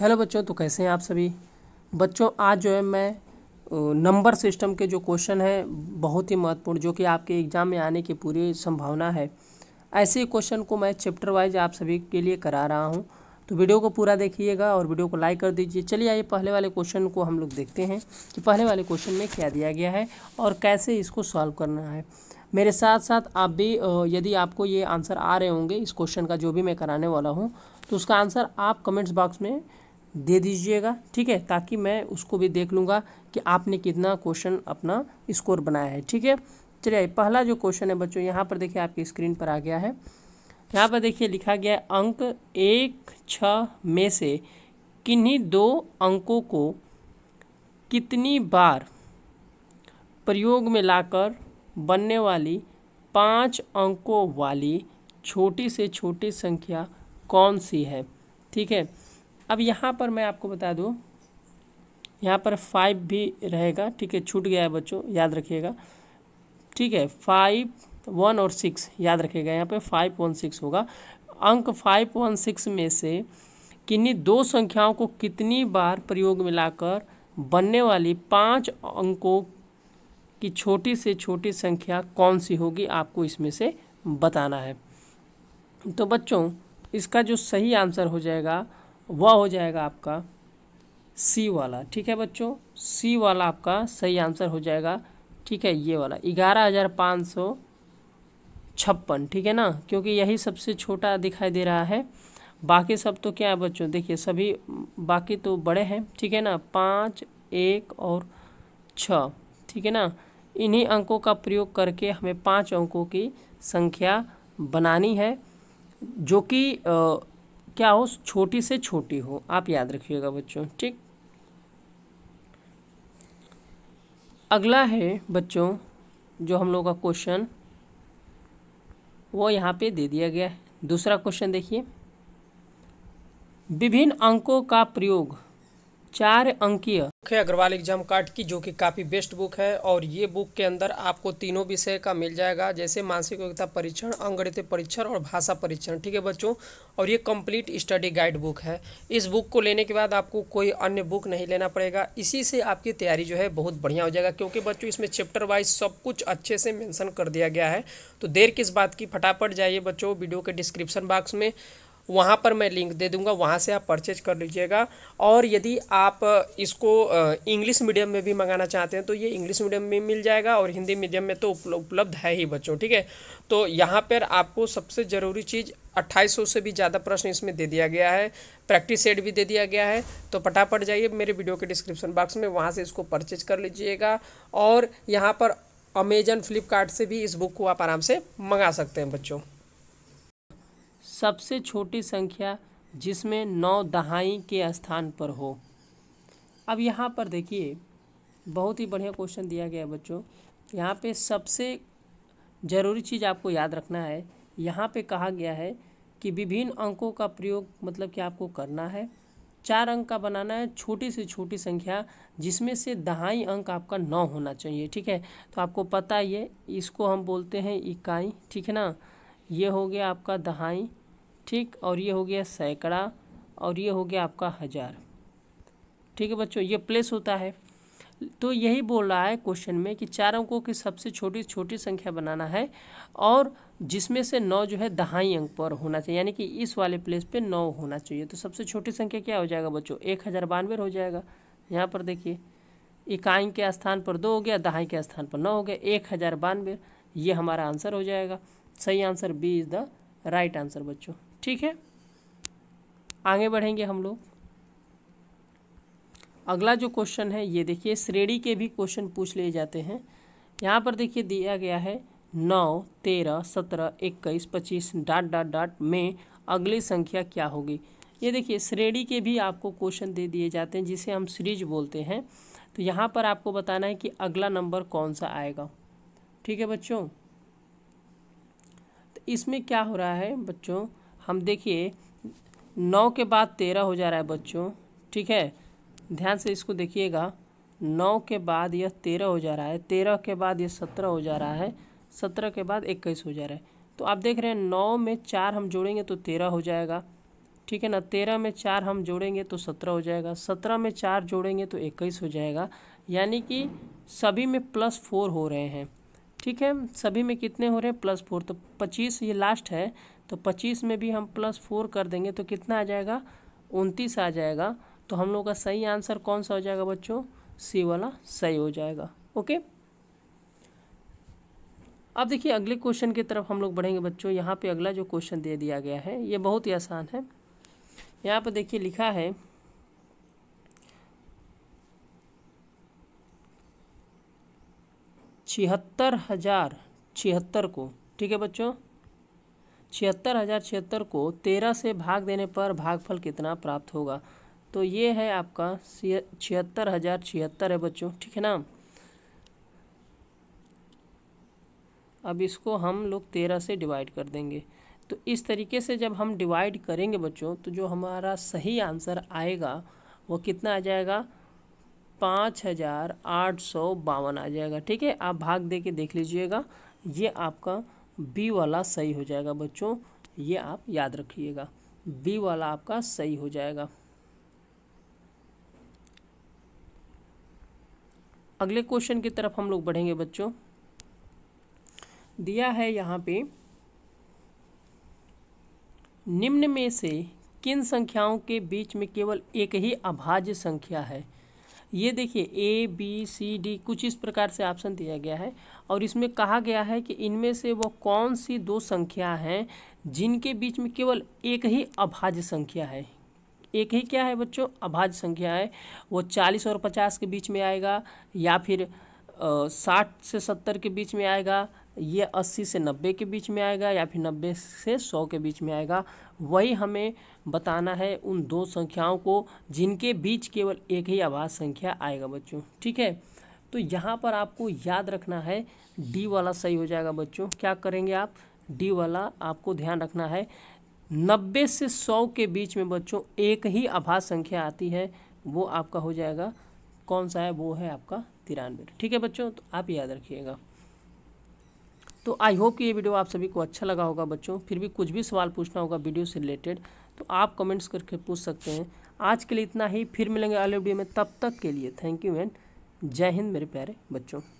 hello बच्चों तो कैसे हैं आप सभी बच्चों आज जो है मैं नंबर सिस्टम के जो क्वेश्चन हैं बहुत ही महत्वपूर्ण जो कि आपके एग्ज़ाम में आने की पूरी संभावना है ऐसे क्वेश्चन को मैं चैप्टर वाइज आप सभी के लिए करा रहा हूं तो वीडियो को पूरा देखिएगा और वीडियो को लाइक कर दीजिए चलिए आइए पहले वाले क्वेश्चन को हम लोग देखते हैं कि पहले वाले क्वेश्चन में क्या दिया गया है और कैसे इसको सॉल्व करना है मेरे साथ साथ आप भी यदि आपको ये आंसर आ रहे होंगे इस क्वेश्चन का जो भी मैं कराने वाला हूँ तो उसका आंसर आप कमेंट्स बॉक्स में दे दीजिएगा ठीक है ताकि मैं उसको भी देख लूँगा कि आपने कितना क्वेश्चन अपना स्कोर बनाया है ठीक है चलिए पहला जो क्वेश्चन है बच्चों यहाँ पर देखिए आपकी स्क्रीन पर आ गया है यहाँ पर देखिए लिखा गया है अंक एक छ में से किन्हीं दो अंकों को कितनी बार प्रयोग में लाकर बनने वाली पाँच अंकों वाली छोटी से छोटी संख्या कौन सी है ठीक है अब यहाँ पर मैं आपको बता दूँ यहाँ पर फाइव भी रहेगा ठीक है छूट गया है बच्चों याद रखिएगा ठीक है फाइव वन और सिक्स याद रखिएगा यहाँ पर फाइव वन सिक्स होगा अंक फाइव वन सिक्स में से किन्हीं दो संख्याओं को कितनी बार प्रयोग में लाकर बनने वाली पांच अंकों की छोटी से छोटी संख्या कौन सी होगी आपको इसमें से बताना है तो बच्चों इसका जो सही आंसर हो जाएगा वह हो जाएगा आपका सी वाला ठीक है बच्चों सी वाला आपका सही आंसर हो जाएगा ठीक है ये वाला ग्यारह हज़ार पाँच सौ छप्पन ठीक है ना क्योंकि यही सबसे छोटा दिखाई दे रहा है बाकी सब तो क्या है बच्चों देखिए सभी बाकी तो बड़े हैं ठीक है ना पाँच एक और छः ठीक है ना इन्हीं अंकों का प्रयोग करके हमें पाँच अंकों की संख्या बनानी है जो कि क्या हो छोटी से छोटी हो आप याद रखिएगा बच्चों ठीक अगला है बच्चों जो हम लोगों का क्वेश्चन वो यहाँ पे दे दिया गया है दूसरा क्वेश्चन देखिए विभिन्न अंकों का प्रयोग चार अंकीय मुख्य अग्रवाल एग्जाम कार्ड की जो कि काफ़ी बेस्ट बुक है और ये बुक के अंदर आपको तीनों विषय का मिल जाएगा जैसे मानसिक योग्यता परीक्षण अंगणित परीक्षण और भाषा परीक्षण ठीक है बच्चों और ये कंप्लीट स्टडी गाइड बुक है इस बुक को लेने के बाद आपको कोई अन्य बुक नहीं लेना पड़ेगा इसी से आपकी तैयारी जो है बहुत बढ़िया हो जाएगा क्योंकि बच्चों इसमें चैप्टर वाइज सब कुछ अच्छे से मैंसन कर दिया गया है तो देर किस बात की फटाफट जाइए बच्चों वीडियो के डिस्क्रिप्शन बॉक्स में वहाँ पर मैं लिंक दे दूँगा वहाँ से आप परचेज कर लीजिएगा और यदि आप इसको इंग्लिश मीडियम में भी मंगाना चाहते हैं तो ये इंग्लिश मीडियम में मिल जाएगा और हिंदी मीडियम में तो उपलब्ध है ही बच्चों ठीक है तो यहाँ पर आपको सबसे ज़रूरी चीज़ अट्ठाईस सौ से भी ज़्यादा प्रश्न इसमें दे दिया गया है प्रैक्टिस सेट भी दे दिया गया है तो फटाफट जाइए मेरे वीडियो के डिस्क्रिप्शन बॉक्स में वहाँ से इसको परचेज कर लीजिएगा और यहाँ पर अमेजन फ्लिपकार्ट से भी इस बुक को आप आराम से मंगा सकते हैं बच्चों सबसे छोटी संख्या जिसमें नौ दहाई के स्थान पर हो अब यहाँ पर देखिए बहुत ही बढ़िया क्वेश्चन दिया गया है बच्चों यहाँ पे सबसे ज़रूरी चीज़ आपको याद रखना है यहाँ पे कहा गया है कि विभिन्न अंकों का प्रयोग मतलब कि आपको करना है चार अंक का बनाना है छोटी से छोटी संख्या जिसमें से दहाई अंक आपका नौ होना चाहिए ठीक है तो आपको पता ही है इसको हम बोलते हैं इकाई ठीक है ना ये हो गया आपका दहाई ठीक और ये हो गया सैकड़ा और ये हो गया आपका हज़ार ठीक है बच्चों ये प्लेस होता है तो यही बोल रहा है क्वेश्चन में कि चार अंकों की सबसे छोटी छोटी संख्या बनाना है और जिसमें से नौ जो है दहाई अंक पर होना चाहिए यानी कि इस वाले प्लेस पे नौ होना चाहिए तो सबसे छोटी संख्या क्या हो जाएगा बच्चों एक हज़ार बानवे हो जाएगा यहाँ पर देखिए इकाई के स्थान पर दो हो गया दहाई के स्थान पर नौ हो गया एक हज़ार बानवे ये हमारा आंसर हो जाएगा सही answer B is the right answer बच्चों ठीक है आगे बढ़ेंगे हम लोग अगला जो क्वेश्चन है ये देखिए श्रेणी के भी क्वेश्चन पूछ लिए जाते हैं यहाँ पर देखिए दिया गया है नौ तेरह सत्रह इक्कीस पच्चीस डाट डाट डाट में अगली संख्या क्या होगी ये देखिए श्रेणी के भी आपको क्वेश्चन दे दिए जाते हैं जिसे हम सीरीज बोलते हैं तो यहाँ पर आपको बताना है कि अगला नंबर कौन सा आएगा ठीक है बच्चों तो इसमें क्या हो रहा है बच्चों हम देखिए नौ के बाद तेरह हो जा रहा है बच्चों ठीक है ध्यान से इसको देखिएगा नौ के बाद यह तेरह हो जा रहा है तेरह के बाद यह सत्रह हो जा रहा है सत्रह के बाद इक्कीस हो जा रहा है तो आप देख रहे हैं नौ में चार हम जोड़ेंगे तो तेरह हो जाएगा ठीक है ना तेरह में चार हम जोड़ेंगे तो सत्रह हो जाएगा सत्रह में चार जोड़ेंगे तो इक्कीस हो जाएगा यानी कि सभी में प्लस फोर हो रहे हैं ठीक है सभी में कितने हो रहे हैं प्लस फोर तो पच्चीस ये लास्ट है तो पच्चीस में भी हम प्लस फोर कर देंगे तो कितना आ जाएगा उनतीस आ जाएगा तो हम लोगों का सही आंसर कौन सा हो जाएगा बच्चों सी वाला सही हो जाएगा ओके अब देखिए अगले क्वेश्चन की तरफ हम लोग बढ़ेंगे बच्चों यहाँ पे अगला जो क्वेश्चन दे दिया गया है ये बहुत ही आसान है यहाँ पर देखिए लिखा है छिहत्तर हजार छिहत्तर को ठीक है बच्चों छिहत्तर हज़ार छिहत्तर को तेरह से भाग देने पर भागफल कितना प्राप्त होगा तो ये है आपका छिहत्तर हज़ार छिहत्तर है बच्चों ठीक है ना अब इसको हम लोग तेरह से डिवाइड कर देंगे तो इस तरीके से जब हम डिवाइड करेंगे बच्चों तो जो हमारा सही आंसर आएगा वो कितना आ जाएगा पाँच हज़ार आठ सौ बावन आ जाएगा ठीक है आप भाग दे के देख लीजिएगा ये आपका बी वाला सही हो जाएगा बच्चों ये आप याद रखिएगा बी वाला आपका सही हो जाएगा अगले क्वेश्चन की तरफ हम लोग बढ़ेंगे बच्चों दिया है यहाँ पे निम्न में से किन संख्याओं के बीच में केवल एक ही अभाज्य संख्या है ये देखिए ए बी सी डी कुछ इस प्रकार से ऑप्शन दिया गया है और इसमें कहा गया है कि इनमें से वो कौन सी दो संख्या हैं जिनके बीच में केवल एक ही अभाज्य संख्या है एक ही क्या है बच्चों अभाज्य संख्या है वो चालीस और पचास के बीच में आएगा या फिर साठ से सत्तर के बीच में आएगा ये अस्सी से नब्बे के बीच में आएगा या फिर नब्बे से सौ के बीच में आएगा वही हमें बताना है उन दो संख्याओं को जिनके बीच केवल एक ही आवाज़ संख्या आएगा बच्चों ठीक है तो यहाँ पर आपको याद रखना है डी वाला सही हो जाएगा बच्चों क्या करेंगे आप डी वाला आपको ध्यान रखना है नब्बे से सौ के बीच में बच्चों एक ही आभास संख्या आती है वो आपका हो जाएगा कौन सा है वो है आपका तिरानवे ठीक है बच्चों तो आप याद रखिएगा तो आई होप कि ये वीडियो आप सभी को अच्छा लगा होगा बच्चों फिर भी कुछ भी सवाल पूछना होगा वीडियो से रिलेटेड तो आप कमेंट्स करके पूछ सकते हैं आज के लिए इतना ही फिर मिलेंगे अगले वीडियो में तब तक के लिए थैंक यू एंड जय हिंद मेरे प्यारे बच्चों